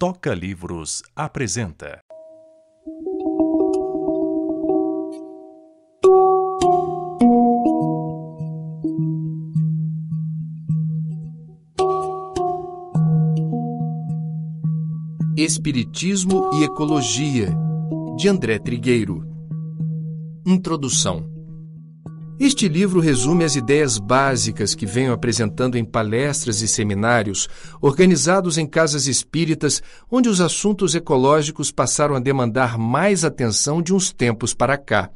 Toca Livros apresenta. Espiritismo e Ecologia, de André Trigueiro. Introdução este livro resume as ideias básicas que venho apresentando em palestras e seminários organizados em casas espíritas, onde os assuntos ecológicos passaram a demandar mais atenção de uns tempos para cá.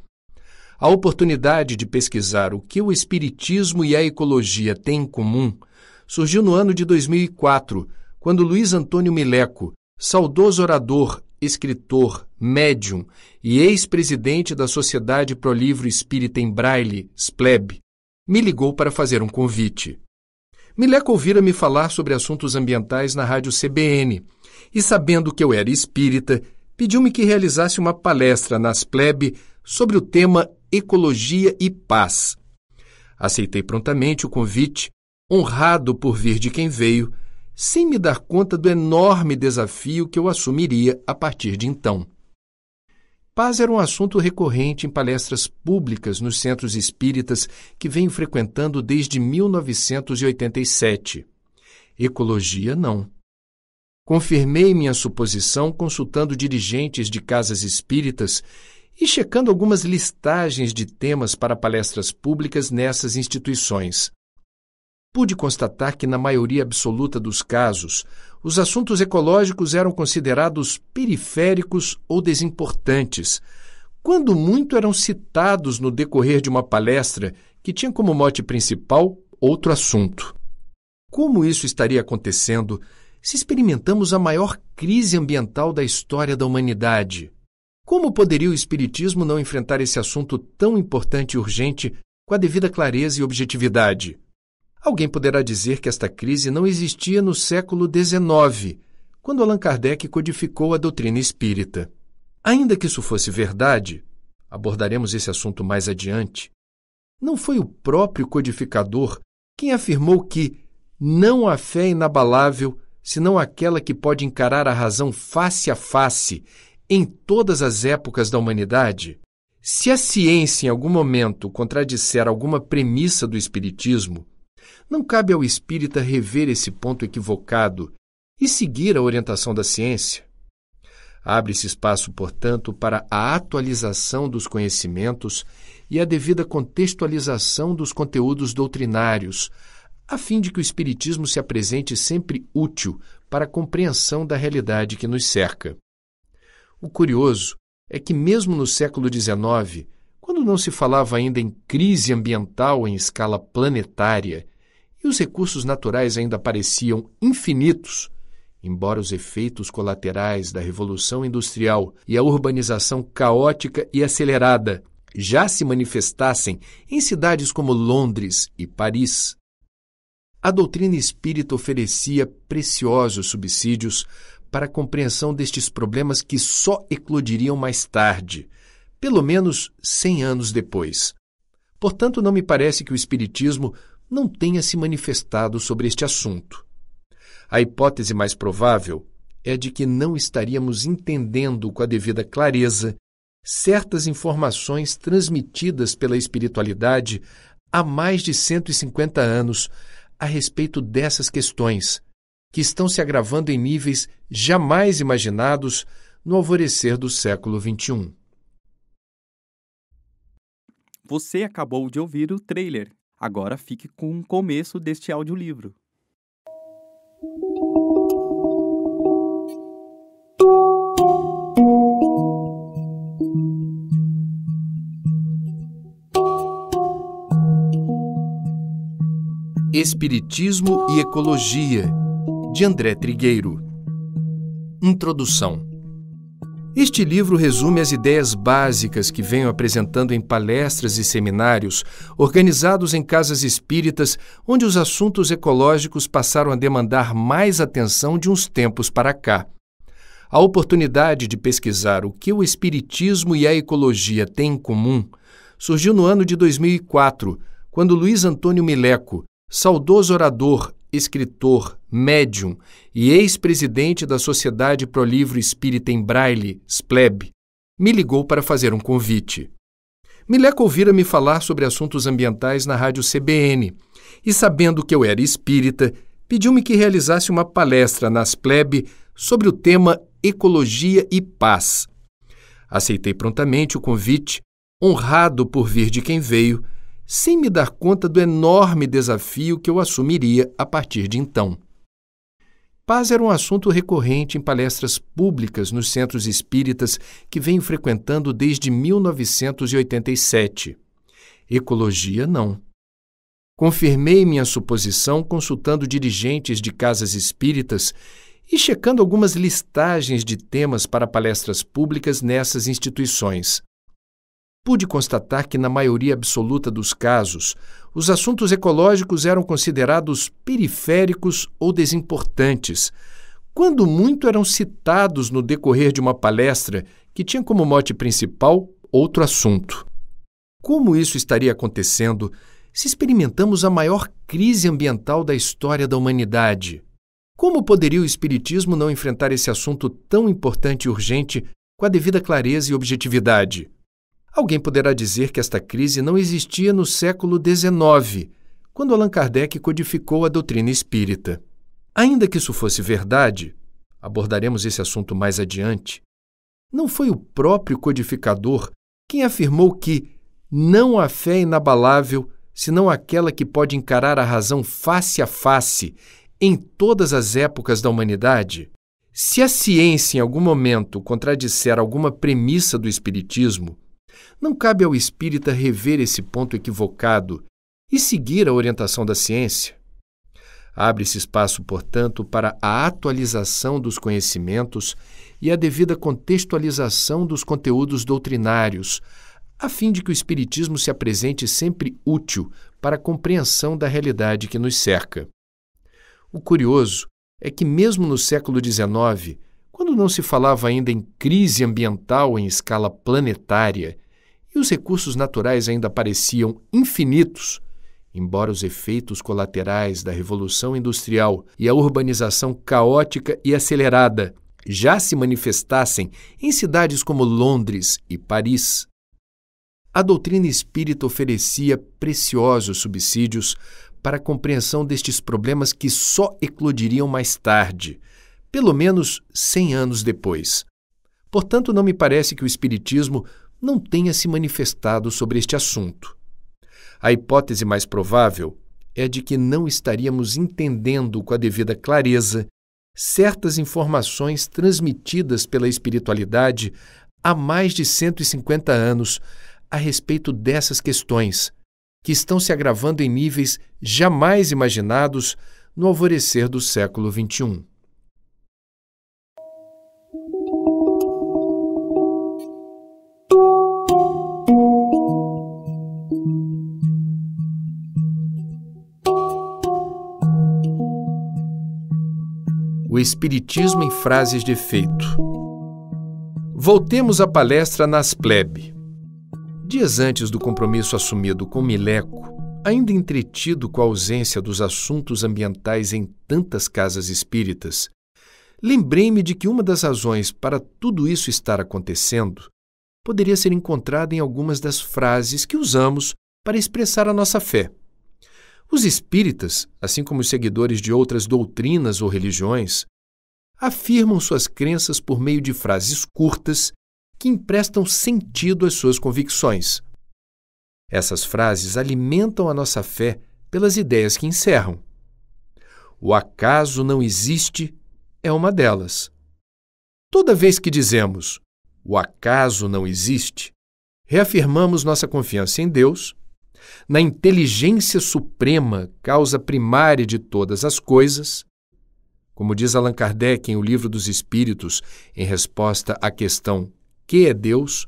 A oportunidade de pesquisar o que o espiritismo e a ecologia têm em comum surgiu no ano de 2004, quando Luiz Antônio Mileco, saudoso orador, escritor, médium e ex-presidente da Sociedade Pro Livro Espírita em Braille, SPLEB, me ligou para fazer um convite. Mileco ouvira-me falar sobre assuntos ambientais na rádio CBN e, sabendo que eu era espírita, pediu-me que realizasse uma palestra na SPLEB sobre o tema Ecologia e Paz. Aceitei prontamente o convite, honrado por vir de quem veio, sem me dar conta do enorme desafio que eu assumiria a partir de então. Paz era um assunto recorrente em palestras públicas nos centros espíritas que venho frequentando desde 1987. Ecologia, não. Confirmei minha suposição consultando dirigentes de casas espíritas e checando algumas listagens de temas para palestras públicas nessas instituições. Pude constatar que, na maioria absoluta dos casos, os assuntos ecológicos eram considerados periféricos ou desimportantes. Quando muito eram citados no decorrer de uma palestra que tinha como mote principal outro assunto. Como isso estaria acontecendo se experimentamos a maior crise ambiental da história da humanidade? Como poderia o Espiritismo não enfrentar esse assunto tão importante e urgente com a devida clareza e objetividade? Alguém poderá dizer que esta crise não existia no século XIX, quando Allan Kardec codificou a doutrina espírita. Ainda que isso fosse verdade, abordaremos esse assunto mais adiante, não foi o próprio codificador quem afirmou que não há fé inabalável senão aquela que pode encarar a razão face a face em todas as épocas da humanidade? Se a ciência em algum momento contradisser alguma premissa do Espiritismo, não cabe ao espírita rever esse ponto equivocado e seguir a orientação da ciência. Abre-se espaço, portanto, para a atualização dos conhecimentos e a devida contextualização dos conteúdos doutrinários, a fim de que o Espiritismo se apresente sempre útil para a compreensão da realidade que nos cerca. O curioso é que, mesmo no século XIX, quando não se falava ainda em crise ambiental em escala planetária, e os recursos naturais ainda pareciam infinitos, embora os efeitos colaterais da Revolução Industrial e a urbanização caótica e acelerada já se manifestassem em cidades como Londres e Paris. A doutrina espírita oferecia preciosos subsídios para a compreensão destes problemas que só eclodiriam mais tarde, pelo menos cem anos depois. Portanto, não me parece que o Espiritismo não tenha se manifestado sobre este assunto. A hipótese mais provável é de que não estaríamos entendendo com a devida clareza certas informações transmitidas pela espiritualidade há mais de 150 anos a respeito dessas questões, que estão se agravando em níveis jamais imaginados no alvorecer do século XXI. Você acabou de ouvir o trailer Agora fique com o começo deste audiolivro. Espiritismo e Ecologia, de André Trigueiro. Introdução este livro resume as ideias básicas que venho apresentando em palestras e seminários organizados em casas espíritas, onde os assuntos ecológicos passaram a demandar mais atenção de uns tempos para cá. A oportunidade de pesquisar o que o espiritismo e a ecologia têm em comum surgiu no ano de 2004, quando Luiz Antônio Mileco, saudoso orador escritor, médium e ex-presidente da Sociedade Pro Livro Espírita em Braille, SPLEB, me ligou para fazer um convite. Mileco ouvira-me falar sobre assuntos ambientais na rádio CBN e, sabendo que eu era espírita, pediu-me que realizasse uma palestra na SPLEB sobre o tema Ecologia e Paz. Aceitei prontamente o convite, honrado por vir de quem veio sem me dar conta do enorme desafio que eu assumiria a partir de então. Paz era um assunto recorrente em palestras públicas nos centros espíritas que venho frequentando desde 1987. Ecologia, não. Confirmei minha suposição consultando dirigentes de casas espíritas e checando algumas listagens de temas para palestras públicas nessas instituições pude constatar que, na maioria absoluta dos casos, os assuntos ecológicos eram considerados periféricos ou desimportantes, quando muito eram citados no decorrer de uma palestra que tinha como mote principal outro assunto. Como isso estaria acontecendo se experimentamos a maior crise ambiental da história da humanidade? Como poderia o Espiritismo não enfrentar esse assunto tão importante e urgente com a devida clareza e objetividade? Alguém poderá dizer que esta crise não existia no século XIX, quando Allan Kardec codificou a doutrina espírita. Ainda que isso fosse verdade, abordaremos esse assunto mais adiante, não foi o próprio codificador quem afirmou que não há fé inabalável senão aquela que pode encarar a razão face a face em todas as épocas da humanidade? Se a ciência em algum momento contradisser alguma premissa do Espiritismo, não cabe ao espírita rever esse ponto equivocado e seguir a orientação da ciência. Abre-se espaço, portanto, para a atualização dos conhecimentos e a devida contextualização dos conteúdos doutrinários, a fim de que o Espiritismo se apresente sempre útil para a compreensão da realidade que nos cerca. O curioso é que, mesmo no século XIX, quando não se falava ainda em crise ambiental em escala planetária, e os recursos naturais ainda pareciam infinitos, embora os efeitos colaterais da Revolução Industrial e a urbanização caótica e acelerada já se manifestassem em cidades como Londres e Paris. A doutrina espírita oferecia preciosos subsídios para a compreensão destes problemas que só eclodiriam mais tarde, pelo menos 100 anos depois. Portanto, não me parece que o Espiritismo não tenha se manifestado sobre este assunto. A hipótese mais provável é de que não estaríamos entendendo com a devida clareza certas informações transmitidas pela espiritualidade há mais de 150 anos a respeito dessas questões, que estão se agravando em níveis jamais imaginados no alvorecer do século XXI. O Espiritismo em Frases de Efeito. Voltemos à palestra nas plebe. Dias antes do compromisso assumido com Mileco, ainda entretido com a ausência dos assuntos ambientais em tantas casas espíritas, lembrei-me de que uma das razões para tudo isso estar acontecendo poderia ser encontrada em algumas das frases que usamos para expressar a nossa fé. Os espíritas, assim como os seguidores de outras doutrinas ou religiões, afirmam suas crenças por meio de frases curtas que emprestam sentido às suas convicções. Essas frases alimentam a nossa fé pelas ideias que encerram. O acaso não existe é uma delas. Toda vez que dizemos o acaso não existe, reafirmamos nossa confiança em Deus na inteligência suprema, causa primária de todas as coisas, como diz Allan Kardec em O Livro dos Espíritos, em resposta à questão que é Deus,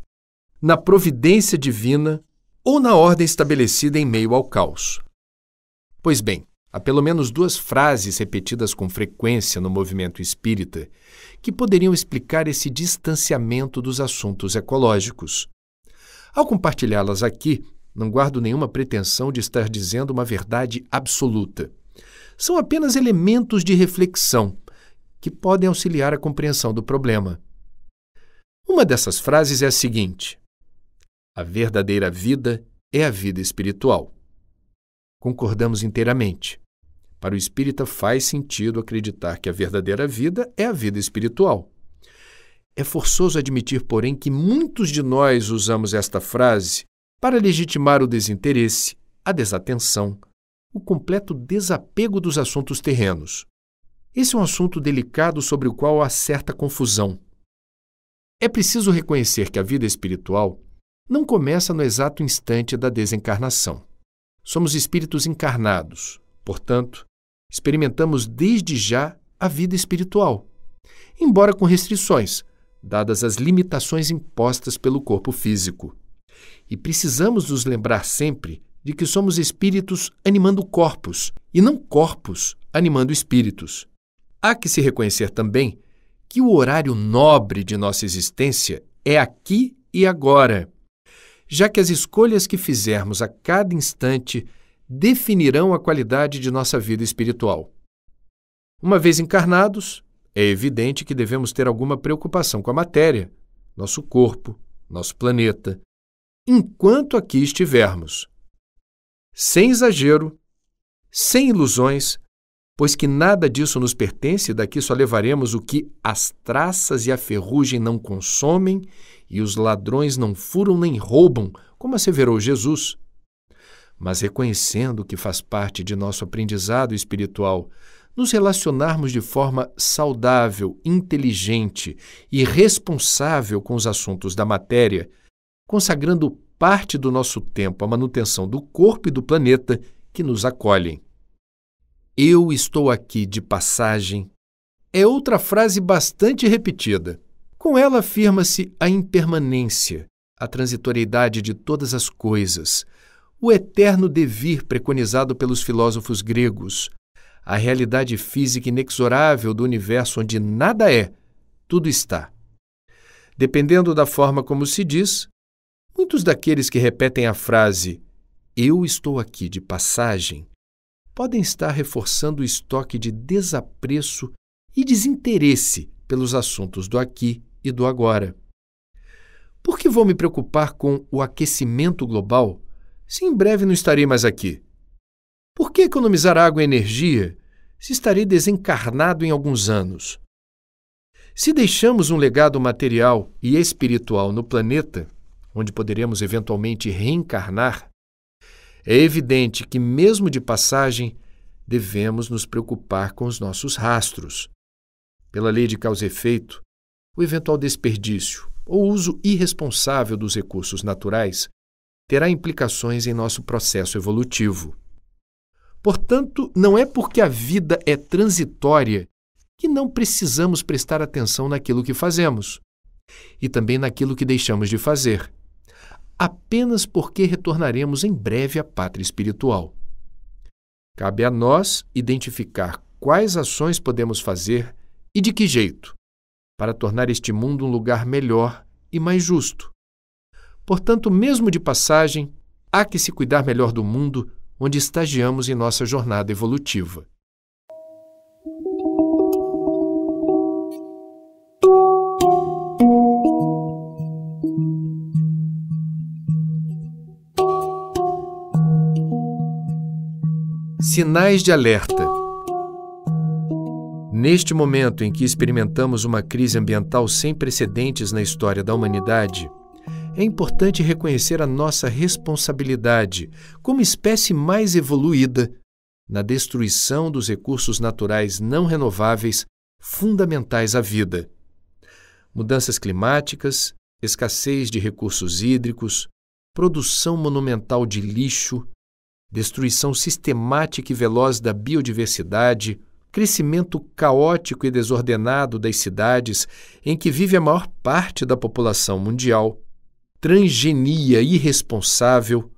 na providência divina ou na ordem estabelecida em meio ao caos. Pois bem, há pelo menos duas frases repetidas com frequência no movimento espírita que poderiam explicar esse distanciamento dos assuntos ecológicos. Ao compartilhá-las aqui, não guardo nenhuma pretensão de estar dizendo uma verdade absoluta. São apenas elementos de reflexão que podem auxiliar a compreensão do problema. Uma dessas frases é a seguinte: A verdadeira vida é a vida espiritual. Concordamos inteiramente. Para o espírita faz sentido acreditar que a verdadeira vida é a vida espiritual. É forçoso admitir, porém, que muitos de nós usamos esta frase para legitimar o desinteresse, a desatenção, o completo desapego dos assuntos terrenos. Esse é um assunto delicado sobre o qual há certa confusão. É preciso reconhecer que a vida espiritual não começa no exato instante da desencarnação. Somos espíritos encarnados, portanto, experimentamos desde já a vida espiritual, embora com restrições, dadas as limitações impostas pelo corpo físico. E precisamos nos lembrar sempre de que somos espíritos animando corpos e não corpos animando espíritos. Há que se reconhecer também que o horário nobre de nossa existência é aqui e agora, já que as escolhas que fizermos a cada instante definirão a qualidade de nossa vida espiritual. Uma vez encarnados, é evidente que devemos ter alguma preocupação com a matéria, nosso corpo, nosso planeta, enquanto aqui estivermos. Sem exagero, sem ilusões, pois que nada disso nos pertence, daqui só levaremos o que as traças e a ferrugem não consomem e os ladrões não furam nem roubam, como asseverou Jesus. Mas reconhecendo que faz parte de nosso aprendizado espiritual nos relacionarmos de forma saudável, inteligente e responsável com os assuntos da matéria, consagrando parte do nosso tempo à manutenção do corpo e do planeta que nos acolhem. Eu estou aqui de passagem é outra frase bastante repetida. Com ela afirma-se a impermanência, a transitoriedade de todas as coisas, o eterno devir preconizado pelos filósofos gregos, a realidade física inexorável do universo onde nada é, tudo está. Dependendo da forma como se diz, Muitos daqueles que repetem a frase Eu estou aqui de passagem podem estar reforçando o estoque de desapreço e desinteresse pelos assuntos do aqui e do agora. Por que vou me preocupar com o aquecimento global se em breve não estarei mais aqui? Por que economizar água e energia se estarei desencarnado em alguns anos? Se deixamos um legado material e espiritual no planeta, onde poderemos eventualmente reencarnar, é evidente que, mesmo de passagem, devemos nos preocupar com os nossos rastros. Pela lei de causa e efeito, o eventual desperdício ou uso irresponsável dos recursos naturais terá implicações em nosso processo evolutivo. Portanto, não é porque a vida é transitória que não precisamos prestar atenção naquilo que fazemos e também naquilo que deixamos de fazer apenas porque retornaremos em breve à pátria espiritual. Cabe a nós identificar quais ações podemos fazer e de que jeito, para tornar este mundo um lugar melhor e mais justo. Portanto, mesmo de passagem, há que se cuidar melhor do mundo onde estagiamos em nossa jornada evolutiva. Sinais de alerta. Neste momento em que experimentamos uma crise ambiental sem precedentes na história da humanidade, é importante reconhecer a nossa responsabilidade como espécie mais evoluída na destruição dos recursos naturais não renováveis fundamentais à vida. Mudanças climáticas, escassez de recursos hídricos, produção monumental de lixo, destruição sistemática e veloz da biodiversidade, crescimento caótico e desordenado das cidades em que vive a maior parte da população mundial, transgenia irresponsável,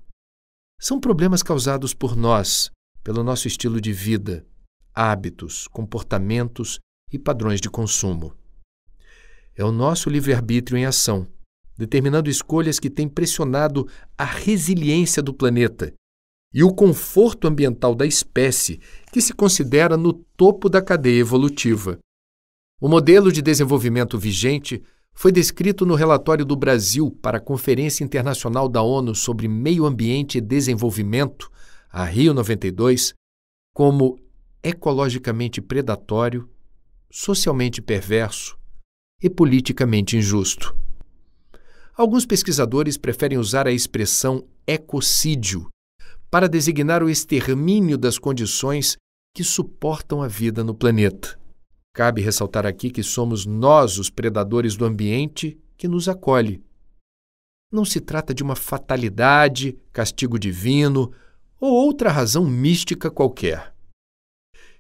são problemas causados por nós, pelo nosso estilo de vida, hábitos, comportamentos e padrões de consumo. É o nosso livre-arbítrio em ação, determinando escolhas que têm pressionado a resiliência do planeta e o conforto ambiental da espécie, que se considera no topo da cadeia evolutiva. O modelo de desenvolvimento vigente foi descrito no relatório do Brasil para a Conferência Internacional da ONU sobre Meio Ambiente e Desenvolvimento, a Rio 92, como ecologicamente predatório, socialmente perverso e politicamente injusto. Alguns pesquisadores preferem usar a expressão ecocídio para designar o extermínio das condições que suportam a vida no planeta. Cabe ressaltar aqui que somos nós os predadores do ambiente que nos acolhe. Não se trata de uma fatalidade, castigo divino ou outra razão mística qualquer.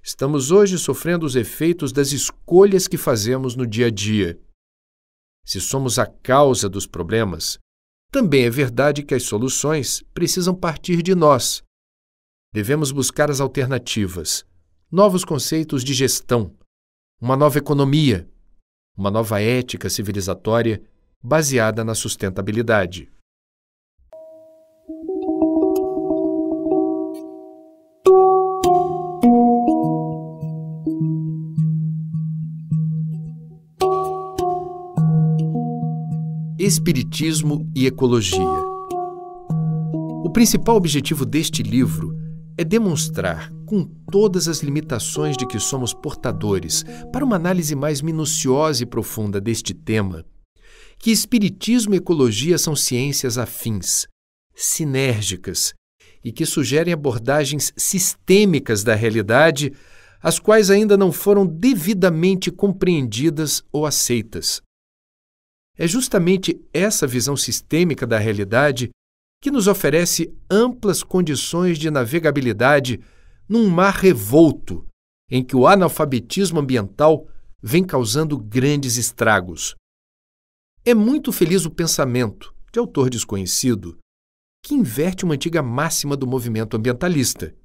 Estamos hoje sofrendo os efeitos das escolhas que fazemos no dia a dia. Se somos a causa dos problemas, também é verdade que as soluções precisam partir de nós. Devemos buscar as alternativas, novos conceitos de gestão, uma nova economia, uma nova ética civilizatória baseada na sustentabilidade. Espiritismo e Ecologia. O principal objetivo deste livro é demonstrar, com todas as limitações de que somos portadores, para uma análise mais minuciosa e profunda deste tema, que Espiritismo e Ecologia são ciências afins, sinérgicas, e que sugerem abordagens sistêmicas da realidade, as quais ainda não foram devidamente compreendidas ou aceitas. É justamente essa visão sistêmica da realidade que nos oferece amplas condições de navegabilidade num mar revolto em que o analfabetismo ambiental vem causando grandes estragos. É muito feliz o pensamento, de autor desconhecido, que inverte uma antiga máxima do movimento ambientalista.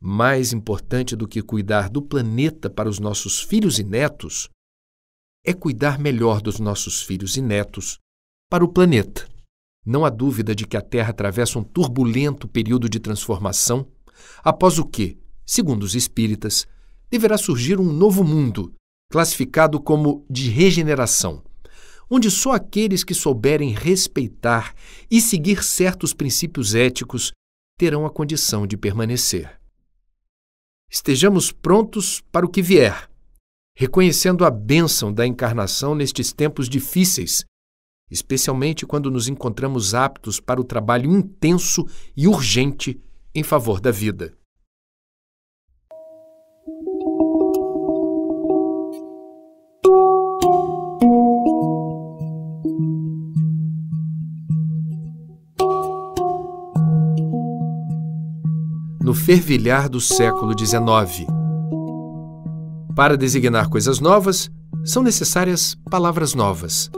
Mais importante do que cuidar do planeta para os nossos filhos e netos é cuidar melhor dos nossos filhos e netos para o planeta. Não há dúvida de que a Terra atravessa um turbulento período de transformação, após o que, segundo os espíritas, deverá surgir um novo mundo, classificado como de regeneração, onde só aqueles que souberem respeitar e seguir certos princípios éticos terão a condição de permanecer. Estejamos prontos para o que vier, reconhecendo a bênção da encarnação nestes tempos difíceis, especialmente quando nos encontramos aptos para o trabalho intenso e urgente em favor da vida. No fervilhar do século XIX, para designar coisas novas, são necessárias palavras novas.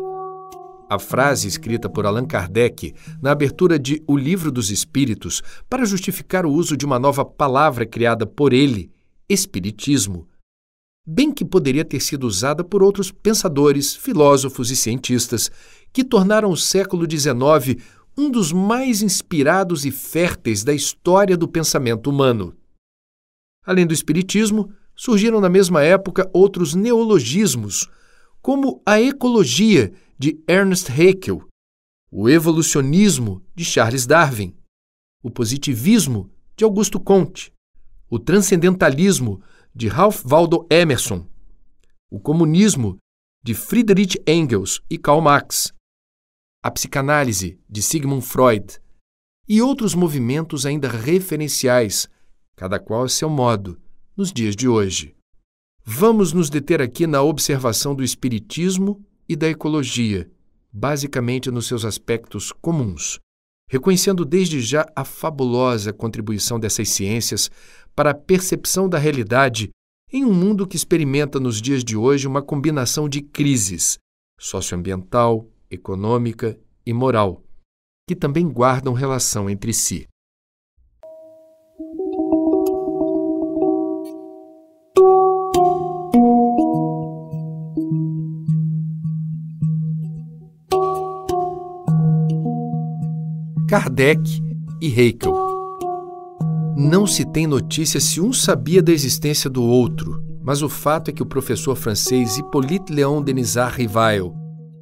A frase escrita por Allan Kardec na abertura de O Livro dos Espíritos para justificar o uso de uma nova palavra criada por ele, Espiritismo, bem que poderia ter sido usada por outros pensadores, filósofos e cientistas que tornaram o século XIX um dos mais inspirados e férteis da história do pensamento humano. Além do Espiritismo, surgiram na mesma época outros neologismos, como a ecologia de Ernst Haeckel, o evolucionismo de Charles Darwin, o positivismo de Augusto Comte, o transcendentalismo de Ralph Waldo Emerson, o comunismo de Friedrich Engels e Karl Marx, a psicanálise de Sigmund Freud e outros movimentos ainda referenciais, cada qual a seu modo nos dias de hoje. Vamos nos deter aqui na observação do espiritismo e da ecologia, basicamente nos seus aspectos comuns, reconhecendo desde já a fabulosa contribuição dessas ciências para a percepção da realidade em um mundo que experimenta nos dias de hoje uma combinação de crises socioambiental, econômica e moral, que também guardam relação entre si. Kardec e Haeckel. Não se tem notícia se um sabia da existência do outro, mas o fato é que o professor francês Hippolyte Léon Denis Rivail,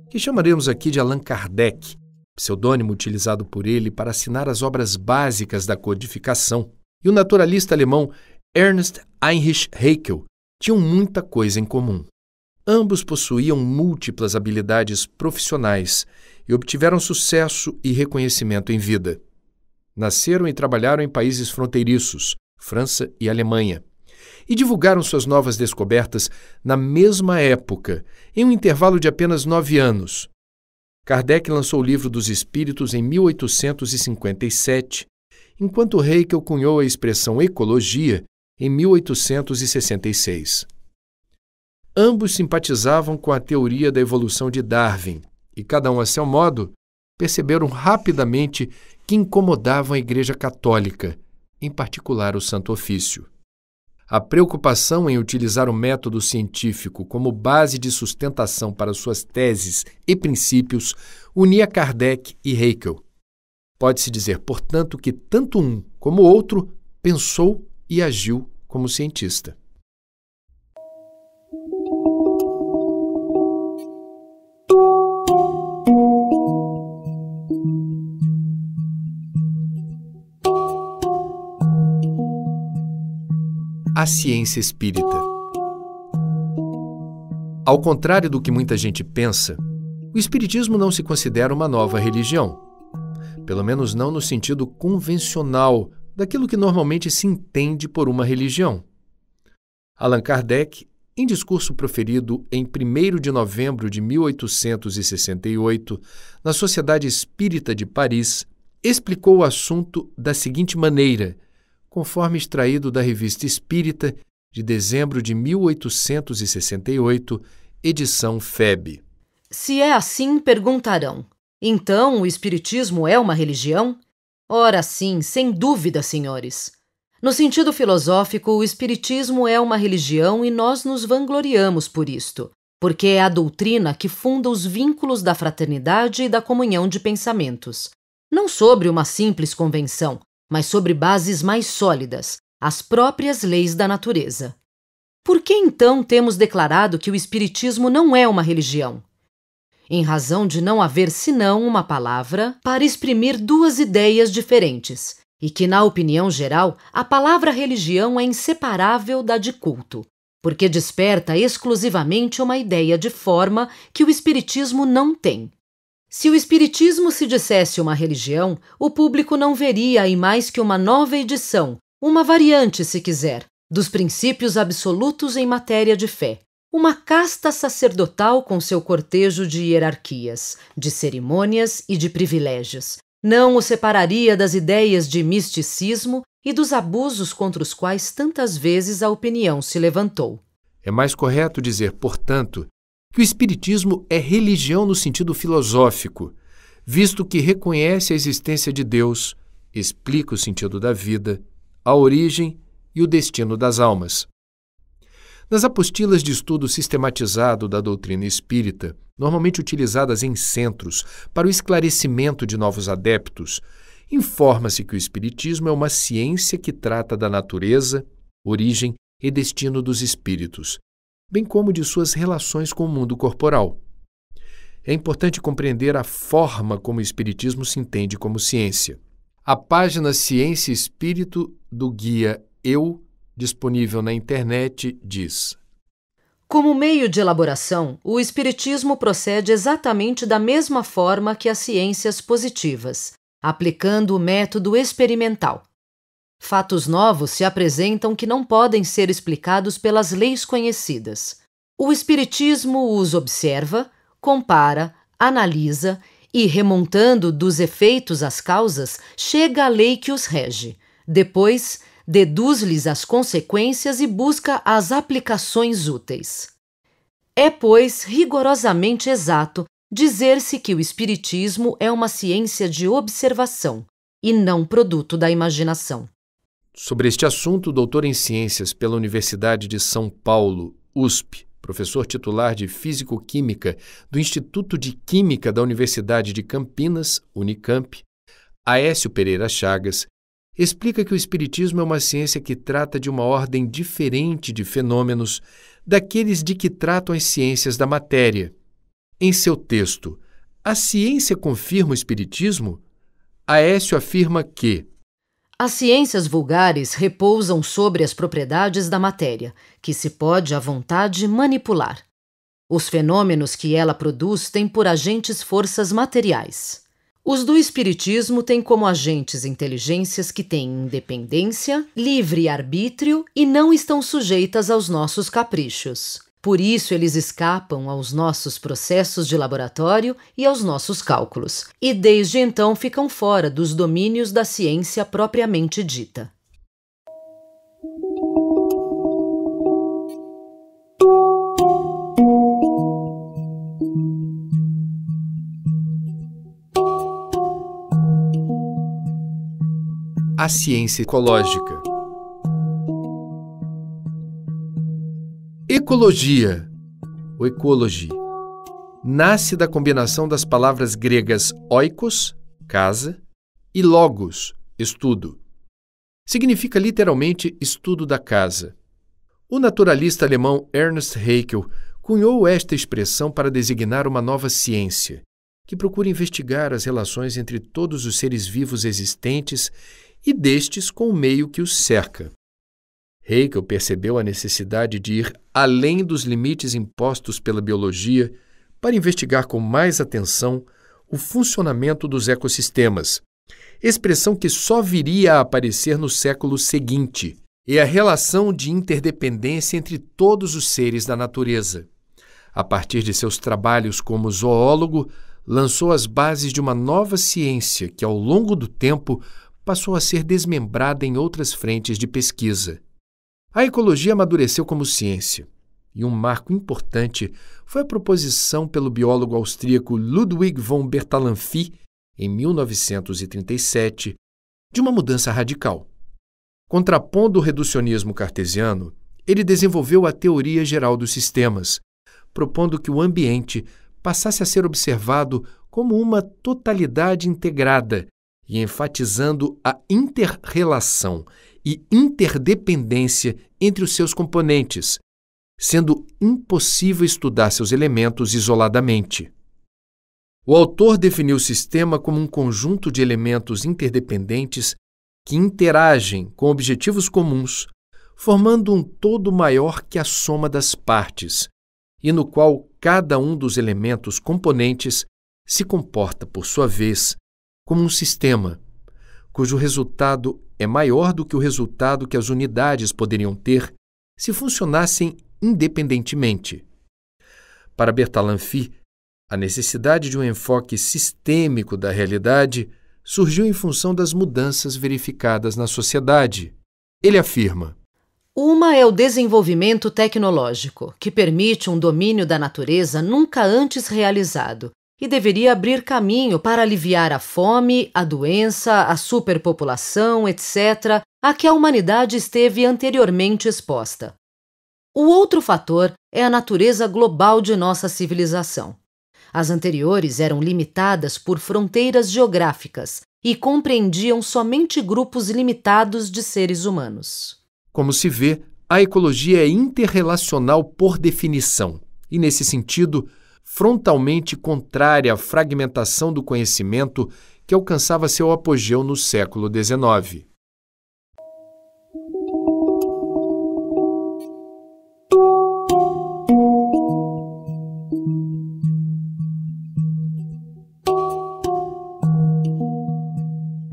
que chamaremos aqui de Allan Kardec, pseudônimo utilizado por ele para assinar as obras básicas da codificação, e o naturalista alemão Ernst Heinrich Haeckel tinham muita coisa em comum. Ambos possuíam múltiplas habilidades profissionais e obtiveram sucesso e reconhecimento em vida. Nasceram e trabalharam em países fronteiriços, França e Alemanha, e divulgaram suas novas descobertas na mesma época, em um intervalo de apenas nove anos. Kardec lançou o Livro dos Espíritos em 1857, enquanto Haeckel cunhou a expressão ecologia em 1866. Ambos simpatizavam com a teoria da evolução de Darwin e cada um a seu modo, perceberam rapidamente que incomodavam a Igreja Católica, em particular o Santo Ofício. A preocupação em utilizar o método científico como base de sustentação para suas teses e princípios unia Kardec e Haeckel. Pode-se dizer, portanto, que tanto um como o outro pensou e agiu como cientista. ciência espírita. Ao contrário do que muita gente pensa, o Espiritismo não se considera uma nova religião. Pelo menos não no sentido convencional daquilo que normalmente se entende por uma religião. Allan Kardec, em discurso proferido em 1 de novembro de 1868, na Sociedade Espírita de Paris, explicou o assunto da seguinte maneira conforme extraído da Revista Espírita de dezembro de 1868, edição FEB. Se é assim, perguntarão: então o Espiritismo é uma religião? Ora, sim, sem dúvida, senhores. No sentido filosófico, o Espiritismo é uma religião e nós nos vangloriamos por isto, porque é a doutrina que funda os vínculos da fraternidade e da comunhão de pensamentos, não sobre uma simples convenção, mas sobre bases mais sólidas, as próprias leis da natureza. Por que então temos declarado que o Espiritismo não é uma religião? Em razão de não haver senão uma palavra para exprimir duas ideias diferentes, e que, na opinião geral, a palavra religião é inseparável da de culto, porque desperta exclusivamente uma ideia de forma que o Espiritismo não tem. Se o Espiritismo se dissesse uma religião, o público não veria em mais que uma nova edição, uma variante, se quiser, dos princípios absolutos em matéria de fé. Uma casta sacerdotal com seu cortejo de hierarquias, de cerimônias e de privilégios. Não o separaria das ideias de misticismo e dos abusos contra os quais tantas vezes a opinião se levantou. É mais correto dizer, portanto, que o Espiritismo é religião no sentido filosófico, visto que reconhece a existência de Deus, explica o sentido da vida, a origem e o destino das almas. Nas apostilas de estudo sistematizado da doutrina espírita, normalmente utilizadas em centros para o esclarecimento de novos adeptos, informa-se que o Espiritismo é uma ciência que trata da natureza, origem e destino dos espíritos, bem como de suas relações com o mundo corporal. É importante compreender a forma como o Espiritismo se entende como ciência. A página Ciência e Espírito do guia Eu, disponível na internet, diz: Como meio de elaboração, o Espiritismo procede exatamente da mesma forma que as ciências positivas, aplicando o método experimental. Fatos novos se apresentam que não podem ser explicados pelas leis conhecidas. O Espiritismo os observa, compara, analisa e, remontando dos efeitos às causas, chega à lei que os rege. Depois, deduz-lhes as consequências e busca as aplicações úteis. É, pois, rigorosamente exato dizer-se que o Espiritismo é uma ciência de observação e não produto da imaginação. Sobre este assunto, doutor em Ciências pela Universidade de São Paulo, USP, professor titular de Físico-Química do Instituto de Química da Universidade de Campinas, Unicamp, Aécio Pereira Chagas, explica que o Espiritismo é uma ciência que trata de uma ordem diferente de fenômenos daqueles de que tratam as ciências da matéria. Em seu texto, A Ciência Confirma o Espiritismo? Aécio afirma que as ciências vulgares repousam sobre as propriedades da matéria, que se pode à vontade manipular. Os fenômenos que ela produz têm por agentes forças materiais. Os do Espiritismo têm como agentes inteligências que têm independência, livre arbítrio e não estão sujeitas aos nossos caprichos. Por isso, eles escapam aos nossos processos de laboratório e aos nossos cálculos, e desde então ficam fora dos domínios da ciência propriamente dita. A ciência ecológica. Ecologia. O ecology, Nasce da combinação das palavras gregas oikos, casa, e logos, estudo. Significa literalmente estudo da casa. O naturalista alemão Ernst Haeckel cunhou esta expressão para designar uma nova ciência, que procura investigar as relações entre todos os seres vivos existentes e destes com o meio que os cerca. Haeckel percebeu a necessidade de ir além dos limites impostos pela biologia para investigar com mais atenção o funcionamento dos ecossistemas, expressão que só viria a aparecer no século seguinte, e a relação de interdependência entre todos os seres da natureza. A partir de seus trabalhos como zoólogo, lançou as bases de uma nova ciência que, ao longo do tempo, passou a ser desmembrada em outras frentes de pesquisa. A ecologia amadureceu como ciência, e um marco importante foi a proposição pelo biólogo austríaco Ludwig von Bertalanffy, em 1937, de uma mudança radical. Contrapondo o reducionismo cartesiano, ele desenvolveu a teoria geral dos sistemas, propondo que o ambiente passasse a ser observado como uma totalidade integrada e enfatizando a interrelação e interdependência entre os seus componentes, sendo impossível estudar seus elementos isoladamente. O autor definiu o sistema como um conjunto de elementos interdependentes que interagem com objetivos comuns, formando um todo maior que a soma das partes, e no qual cada um dos elementos componentes se comporta, por sua vez, como um sistema cujo resultado é maior do que o resultado que as unidades poderiam ter se funcionassem independentemente. Para Bertalanffy, a necessidade de um enfoque sistêmico da realidade surgiu em função das mudanças verificadas na sociedade. Ele afirma: Uma é o desenvolvimento tecnológico, que permite um domínio da natureza nunca antes realizado, e deveria abrir caminho para aliviar a fome, a doença, a superpopulação, etc., a que a humanidade esteve anteriormente exposta. O outro fator é a natureza global de nossa civilização. As anteriores eram limitadas por fronteiras geográficas e compreendiam somente grupos limitados de seres humanos. Como se vê, a ecologia é interrelacional por definição, e nesse sentido, frontalmente contrária à fragmentação do conhecimento que alcançava seu apogeu no século XIX.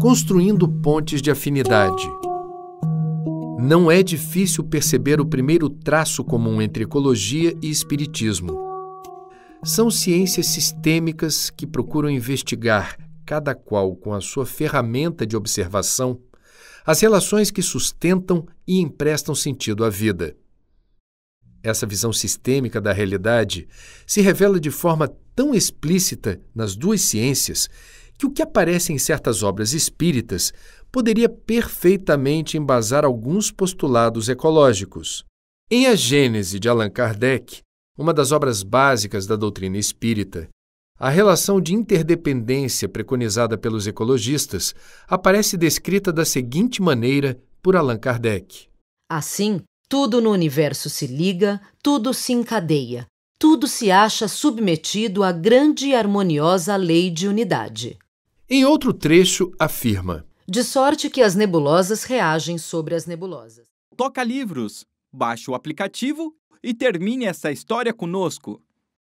Construindo pontes de afinidade. Não é difícil perceber o primeiro traço comum entre ecologia e espiritismo. São ciências sistêmicas que procuram investigar, cada qual com a sua ferramenta de observação, as relações que sustentam e emprestam sentido à vida. Essa visão sistêmica da realidade se revela de forma tão explícita nas duas ciências que o que aparece em certas obras espíritas poderia perfeitamente embasar alguns postulados ecológicos. Em A Gênese de Allan Kardec, uma das obras básicas da doutrina espírita, a relação de interdependência preconizada pelos ecologistas aparece descrita da seguinte maneira por Allan Kardec: Assim, tudo no universo se liga, tudo se encadeia, tudo se acha submetido à grande e harmoniosa lei de unidade. Em outro trecho, afirma: De sorte que as nebulosas reagem sobre as nebulosas. Toca livros, baixe o aplicativo e termine essa história conosco.